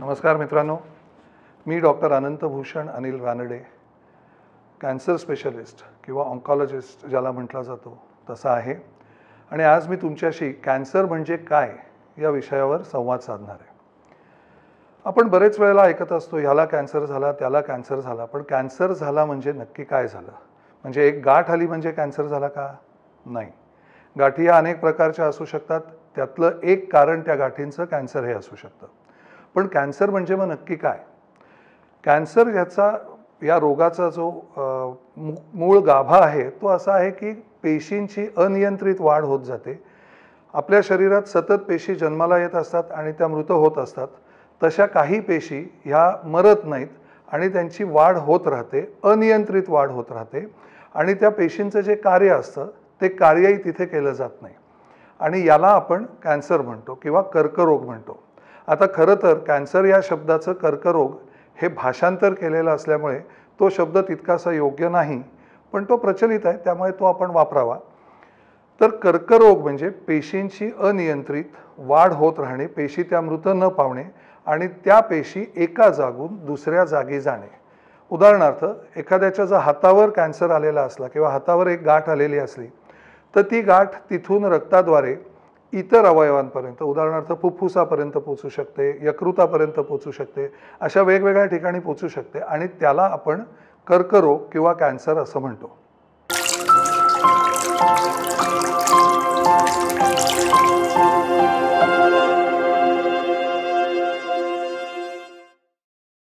नमस्कार मित्रांनो मी doctor Anant Bhushan Anil Ranade cancer specialist किंवा ऑन्कॉलॉजिस्ट ज्याला म्हटला जातो तसा आहे आणि आज मी तुमच्याशी कॅन्सर म्हणजे काय या विषयावर संवाद साधणार आहे आपण बरेच वेळेला ऐकत असतो ह्याला कॅन्सर झाला त्याला कॅन्सर झाला पण कॅन्सर झाला म्हणजे नक्की काय झालं म्हणजे एक गाठ आली म्हणजे कॅन्सर झाला का नाही गाठी या अनेक प्रकारच्या असू शकतात त्यातलं एक कारण त्या गाठींचं कॅन्सर हे असू शकतं पण कॅन्सर म्हणजे मग नक्की काय कॅन्सर ह्याचा या रोगाचा जो मूळ गाभा आहे तो असा आहे की पेशींची अनियंत्रित वाढ होत जाते आपल्या शरीरात सतत पेशी जन्माला येत असतात आणि त्या मृत होत असतात तशा काही पेशी ह्या मरत नाहीत आणि त्यांची वाढ होत राहते अनियंत्रित वाढ होत राहते आणि त्या पेशींचं जे कार्य असतं ते कार्यही तिथे केलं जात नाही आणि याला आपण कॅन्सर म्हणतो किंवा कर्करोग म्हणतो आता खरं तर कॅन्सर या शब्दाचं कर्करोग हे भाषांतर केलेलं असल्यामुळे तो शब्द तितकासा योग्य नाही पण तो प्रचलित आहे त्यामुळे तो आपण वापरावा तर कर्करोग म्हणजे पेशींची अनियंत्रित वाढ होत राहणे पेशी त्या मृत न पावणे आणि त्या पेशी एका जागून दुसऱ्या जागी जाणे उदाहरणार्थ एखाद्याच्या जर हातावर कॅन्सर आलेला असला किंवा हातावर एक गाठ आलेली असली तर ती गाठ तिथून रक्ताद्वारे इतर अवयवांपर्यंत उदाहरणार्थ फुफ्फुसापर्यंत पोचू शकते यकृतापर्यंत पोचू शकते अशा वेगवेगळ्या ठिकाणी पोचू शकते आणि त्याला आपण कर्करोग किंवा कॅन्सर असं म्हणतो